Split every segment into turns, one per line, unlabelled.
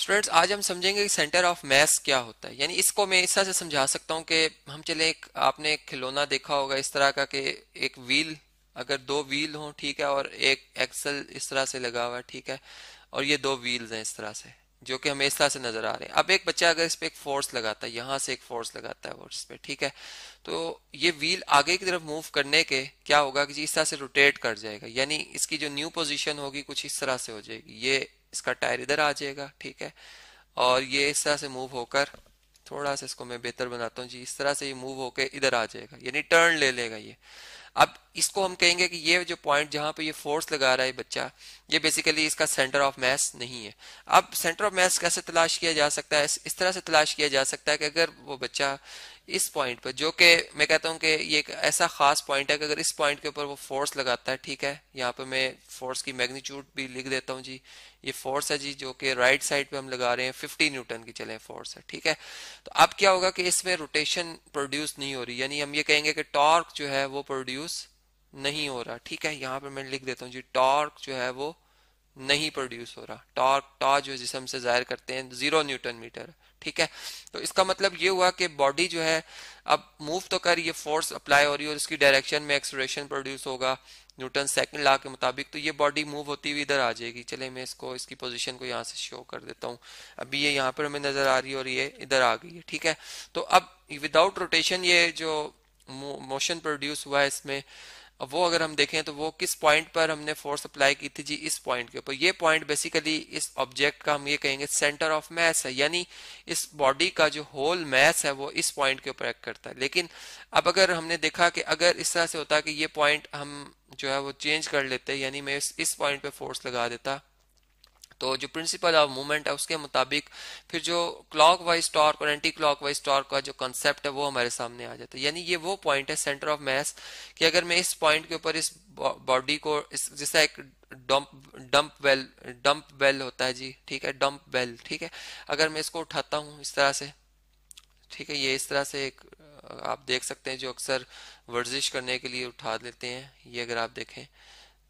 students आज हम समझेंगे कि सेंटर ऑफ मैस क्या होता है यानी इसको मैं इस तरह से समझा सकता हूँ कि हम चले एक आपने खिलौना देखा होगा इस तरह का कि एक व्हील अगर दो व्हील हो ठीक है और एक एक्सल इस तरह से लगा हुआ है ठीक है और ये दो व्हील्स हैं इस तरह से जो कि हमें इस तरह से नजर आ रहे हैं अब एक बच्चा अगर इस पर एक फोर्स लगाता है यहां से एक फोर्स लगाता है और इस पर ठीक है तो ये व्हील आगे की तरफ मूव करने के क्या होगा कि इस तरह से रोटेट कर जाएगा यानी इसकी जो न्यू पोजीशन होगी कुछ इस तरह से हो जाएगी ये इसका टायर इधर आ जाएगा ठीक है और ये इस तरह से मूव होकर थोड़ा सा इसको मैं बेहतर बनाता हूँ जी इस तरह से ये मूव होकर इधर आ जाएगा यानी टर्न ले लेगा ये अब इसको हम कहेंगे कि ये जो पॉइंट जहां पे ये फोर्स लगा रहा है बच्चा ये बेसिकली इसका सेंटर ऑफ मैस नहीं है अब सेंटर ऑफ मैस कैसे तलाश किया जा सकता है इस तरह से तलाश किया जा सकता है कि अगर वो बच्चा इस पॉइंट पर जो कि मैं कहता हूं कि ये एक ऐसा खास पॉइंट है कि अगर इस पॉइंट के ऊपर वो फोर्स लगाता है ठीक है यहाँ पे मैं फोर्स की मैग्नीट्यूड भी लिख देता हूँ जी ये फोर्स है जी जो कि राइट साइड पे हम लगा रहे हैं फिफ्टी न्यूटन की चले फोर्स है ठीक है तो अब क्या होगा कि इसमें रोटेशन प्रोड्यूस नहीं हो रही यानी हम ये कहेंगे कि टॉर्क जो है वो प्रोड्यूस नहीं हो रहा ठीक है यहाँ पर मैं लिख देता हूँ जी टॉर्क जो है वो नहीं प्रोड्यूस हो रहा टॉर्क टॉ जो जिसम से जाहिर करते हैं जीरो न्यूटन मीटर ठीक है तो इसका मतलब ये हुआ कि बॉडी जो है अब मूव तो कर ये फोर्स अप्लाई हो रही है और इसकी डायरेक्शन में एक्सप्रेशन प्रोड्यूस होगा न्यूटन सेकंड लॉ के मुताबिक तो ये बॉडी मूव होती हुई इधर आ जाएगी चले मैं इसको इसकी पोजीशन को यहाँ से शो कर देता हूँ अभी ये यहाँ पर हमें नजर आ रही है और ये इधर आ गई है ठीक है तो अब विदाउट रोटेशन ये जो मोशन प्रोड्यूस हुआ है इसमें अब वो अगर हम देखें तो वो किस पॉइंट पर हमने फोर्स अप्लाई की थी जी इस पॉइंट के ऊपर ये पॉइंट बेसिकली इस ऑब्जेक्ट का हम ये कहेंगे सेंटर ऑफ मैस है यानी इस बॉडी का जो होल मैस है वो इस पॉइंट के ऊपर एक्ट करता है लेकिन अब अगर हमने देखा कि अगर इस तरह से होता कि ये पॉइंट हम जो है वो चेंज कर लेते यानी मैं इस पॉइंट पर फोर्स लगा देता तो जो प्रिंसिपल ऑफ मूवमेंट है उसके मुताबिक फिर जो क्लॉक वाइज टॉर्क और एंटी क्लॉक वाइज टॉर्क का जो कंसेप्ट है वो हमारे सामने आ जाता है यानी ये वो पॉइंट है सेंटर ऑफ मैस कि अगर मैं इस पॉइंट के ऊपर इस बॉडी को इस जैसा एक dump dumbbell dumbbell होता है जी ठीक है डंप वेल ठीक है अगर मैं इसको उठाता हूँ इस तरह से ठीक है ये इस तरह से एक आप देख सकते हैं जो अक्सर वर्जिश करने के लिए उठा लेते हैं ये अगर आप देखें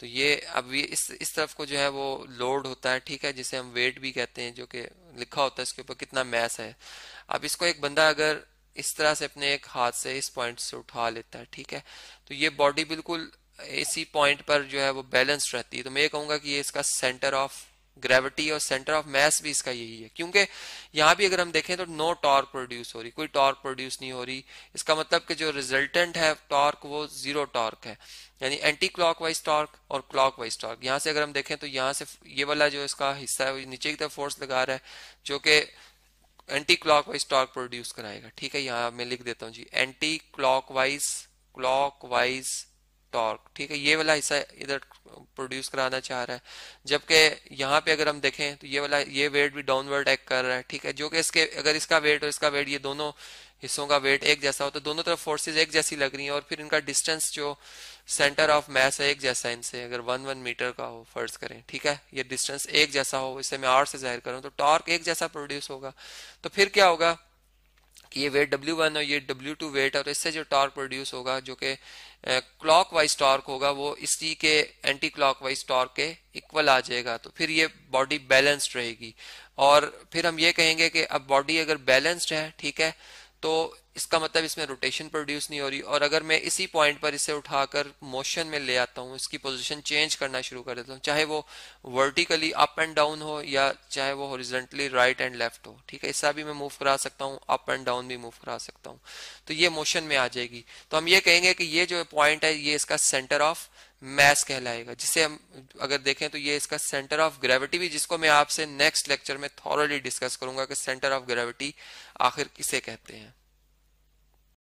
तो ये अब ये इस इस तरफ को जो है वो लोड होता है ठीक है जिसे हम वेट भी कहते हैं जो कि लिखा होता है इसके ऊपर कितना मैस है अब इसको एक बंदा अगर इस तरह से अपने एक हाथ से इस पॉइंट से उठा लेता है ठीक है तो ये बॉडी बिल्कुल इसी पॉइंट पर जो है वो बैलेंस रहती है तो मैं ये कहूंगा कि ये इसका सेंटर ऑफ ग्रेविटी और सेंटर ऑफ मैस भी इसका यही है क्योंकि यहां भी अगर हम देखें तो नो टॉर्क प्रोड्यूस हो रही कोई टॉर्क प्रोड्यूस नहीं हो रही इसका मतलब कि जो रिजल्टेंट है टॉर्क वो जीरो टॉर्क है यानी एंटी क्लॉक वाइज टॉर्क और क्लॉक वाइज टॉर्क यहां से अगर हम देखें तो यहाँ से ये वाला जो इसका हिस्सा है वो नीचे की तरफ फोर्स लगा रहा है जो कि clock wise torque produce कराएगा ठीक है यहाँ मैं लिख देता हूँ जी anticlockwise clock wise torque ठीक है ये वाला हिस्सा इधर प्रोड्यूस कराना चाह रहा है जबकि यहाँ पे अगर हम देखें तो ये वाला ये वेट भी डाउनवर्ड एक्ट कर रहा है ठीक है जो कि इसके अगर इसका वेट और इसका वेट ये दोनों हिस्सों का वेट एक जैसा हो तो दोनों तरफ फोर्सेज एक जैसी लग रही हैं और फिर इनका डिस्टेंस जो सेंटर ऑफ मैस है एक जैसा इनसे अगर वन वन मीटर का हो फर्ज करें ठीक है ये डिस्टेंस एक जैसा हो इसे मैं आर से जाहिर करूँ तो टॉर्क एक जैसा प्रोड्यूस होगा तो फिर क्या होगा कि ये वेट डब्ल्यू वन और ये डब्ल्यू टू वेट और इससे जो टॉर्क प्रोड्यूस होगा जो कि क्लॉक वाइज टॉर्क होगा वो इसी के एंटी क्लॉक वाइज टॉर्क के इक्वल आ जाएगा तो फिर ये बॉडी बैलेंस्ड रहेगी और फिर हम ये कहेंगे कि अब बॉडी अगर बैलेंस्ड है ठीक है तो इसका मतलब इसमें रोटेशन प्रोड्यूस नहीं हो रही और अगर मैं इसी पॉइंट पर इसे उठाकर मोशन में ले आता हूँ इसकी पोजीशन चेंज करना शुरू कर देता हूँ चाहे वो वर्टिकली अप एंड डाउन हो या चाहे वो हॉरिजेंटली राइट एंड लेफ्ट हो ठीक है इसका भी मैं मूव करा सकता हूँ अप एंड डाउन भी मूव करा सकता हूँ तो ये मोशन में आ जाएगी तो हम ये कहेंगे कि ये जो पॉइंट है ये इसका सेंटर ऑफ मैस कहलाएगा जिसे हम अगर देखें तो ये इसका सेंटर ऑफ ग्रेविटी भी जिसको मैं आपसे नेक्स्ट लेक्चर में थॉरली डिस्कस करूंगा कि सेंटर ऑफ ग्रेविटी आखिर किसे कहते हैं